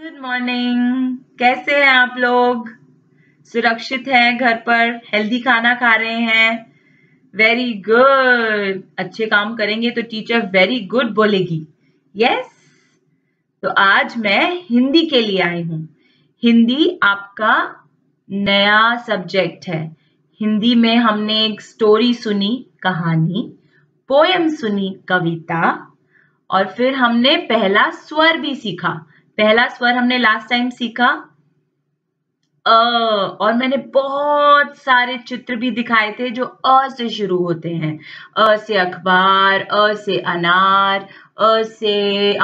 Good morning कैसे हैं आप लोग सुरक्षित हैं घर पर हेल्दी खाना खा रहे हैं वेरी गुड अच्छे काम करेंगे तो टीचर वेरी गुड बोलेगी यस yes? तो आज मैं हिंदी के लिए आई हूँ हिंदी आपका नया सब्जेक्ट है हिंदी में हमने एक स्टोरी सुनी कहानी पोएम सुनी कविता और फिर हमने पहला स्वर भी सीखा पहला स्वर हमने लास्ट टाइम सीखा अ और मैंने बहुत सारे चित्र भी दिखाए थे जो अ से शुरू होते हैं अ से अखबार अ से अनार अ से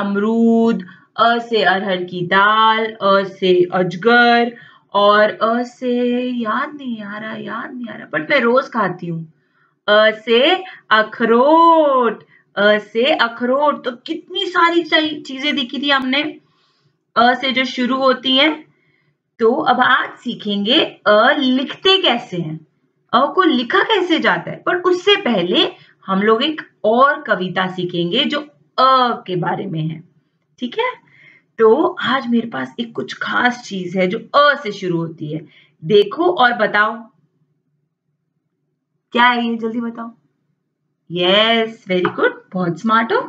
अमरूद अ से अरहर की दाल अ से अजगर और अ से याद नहीं आ रहा याद नहीं आ रहा बट मैं रोज खाती हूँ अ से अखरोट अ से अखरोट तो कितनी सारी चीजें दिखी थी हमने अ से जो शुरू होती है तो अब आज सीखेंगे अ लिखते कैसे हैं अ को लिखा कैसे जाता है पर उससे पहले हम लोग एक और कविता सीखेंगे जो अ के बारे में है ठीक है तो आज मेरे पास एक कुछ खास चीज है जो अ से शुरू होती है देखो और बताओ क्या है ये जल्दी बताओ यस वेरी गुड बहुत स्मार्ट हो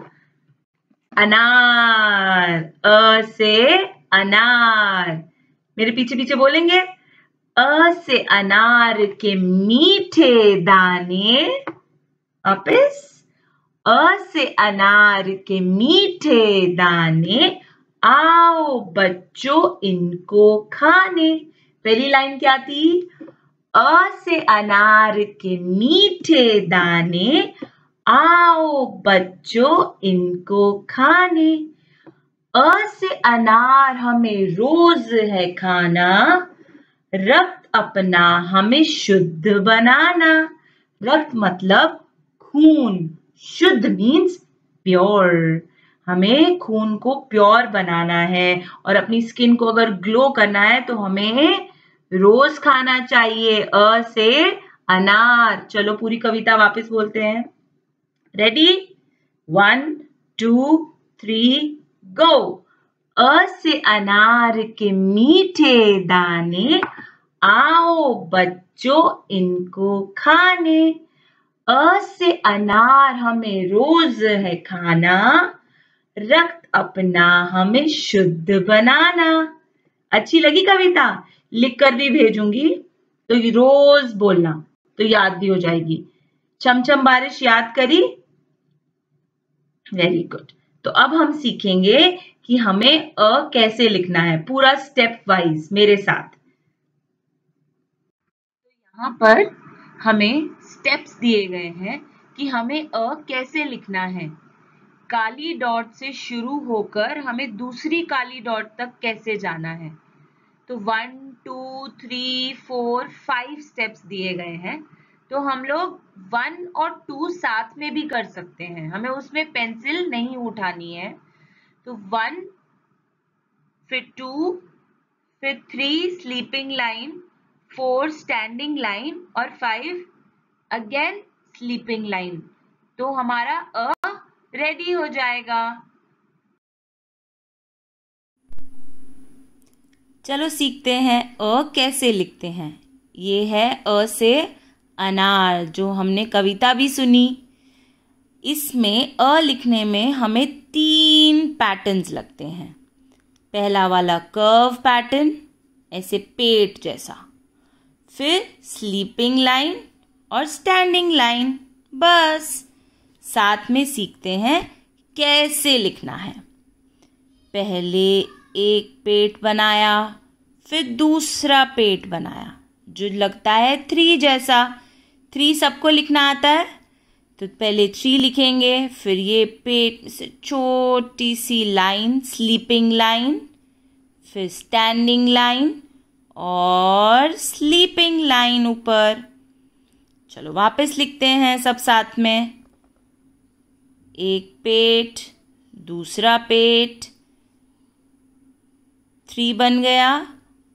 अनार अ से अनार मेरे पीछे पीछे बोलेंगे अ से अनार के मीठे दाने वापिस अ से अनार के मीठे दाने आओ बच्चों इनको खाने पहली लाइन क्या थी अ से अनार के मीठे दाने आओ बच्चों इनको खाने अ से अनार हमें रोज है खाना रक्त अपना हमें शुद्ध बनाना रक्त मतलब खून शुद्ध मीन्स प्योर हमें खून को प्योर बनाना है और अपनी स्किन को अगर ग्लो करना है तो हमें रोज खाना चाहिए अ से अनार चलो पूरी कविता वापस बोलते हैं ready one two three go अ से अनार के मीठे दाने आओ बच्चों इनको खाने अ से अनार हमें रोज है खाना रक्त अपना हमें शुद्ध बनाना अच्छी लगी कविता लिखकर भी भेजूंगी तो रोज बोलना तो याद भी हो जाएगी चमचम बारिश याद करी वेरी गुड तो अब हम सीखेंगे कि हमें अ कैसे लिखना है पूरा स्टेप वाइज मेरे साथ तो यहां पर हमें स्टेप्स दिए गए हैं कि हमें अ कैसे लिखना है काली डॉट से शुरू होकर हमें दूसरी काली डॉट तक कैसे जाना है तो one two three four five steps दिए गए हैं तो हम लोग वन और टू साथ में भी कर सकते हैं हमें उसमें पेंसिल नहीं उठानी है तो वन फिर टू फिर three sleeping line four standing line और फाइव अगेन स्लीपिंग लाइन तो हमारा अ रेडी हो जाएगा चलो सीखते हैं अ कैसे लिखते हैं ये है अ से अनार जो हमने कविता भी सुनी इसमें अ लिखने में हमें तीन पैटर्न्स लगते हैं पहला वाला कर्व पैटर्न ऐसे पेट जैसा फिर स्लीपिंग लाइन और स्टैंडिंग लाइन बस साथ में सीखते हैं कैसे लिखना है पहले एक पेट बनाया फिर दूसरा पेट बनाया जो लगता है थ्री जैसा थ्री सबको लिखना आता है तो पहले थ्री लिखेंगे फिर ये पेट से छोटी सी लाइन स्लीपिंग लाइन फिर स्टैंडिंग लाइन और स्लीपिंग लाइन ऊपर चलो वापस लिखते हैं सब साथ में एक पेट दूसरा पेट थ्री बन गया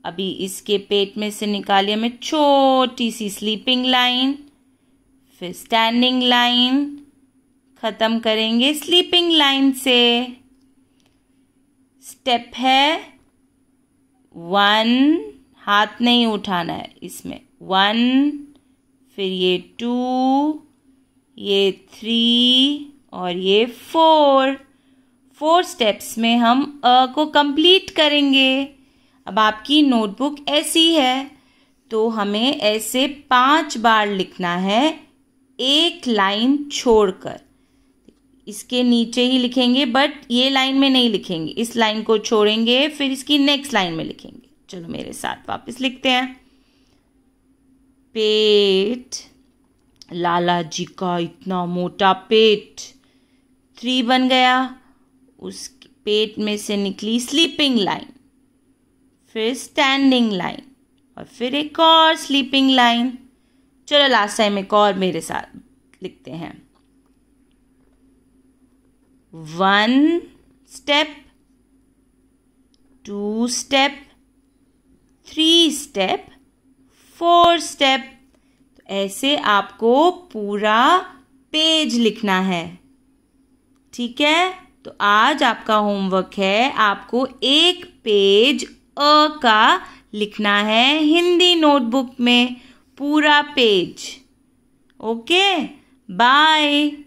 अभी इसके पेट में से निकालिए हमें छोटी सी स्लीपिंग लाइन फिर स्टैंडिंग लाइन ख़त्म करेंगे स्लीपिंग लाइन से स्टेप है वन हाथ नहीं उठाना है इसमें वन फिर ये टू ये थ्री और ये फोर फोर स्टेप्स में हम अ को कंप्लीट करेंगे अब आपकी नोटबुक ऐसी है तो हमें ऐसे पांच बार लिखना है एक लाइन छोड़कर इसके नीचे ही लिखेंगे बट ये लाइन में नहीं लिखेंगे इस लाइन को छोड़ेंगे फिर इसकी नेक्स्ट लाइन में लिखेंगे चलो मेरे साथ वापस लिखते हैं पेट लाला जी का इतना मोटा पेट थ्री बन गया उस पेट में से निकली स्लीपिंग लाइन फिर स्टैंडिंग लाइन और फिर एक और स्लीपिंग लाइन चलो लास्ट टाइम एक और मेरे साथ लिखते हैं one step two step three step four step ऐसे आपको पूरा पेज लिखना है ठीक है तो आज आपका होमवर्क है आपको एक पेज अ का लिखना है हिंदी नोटबुक में पूरा पेज ओके बाय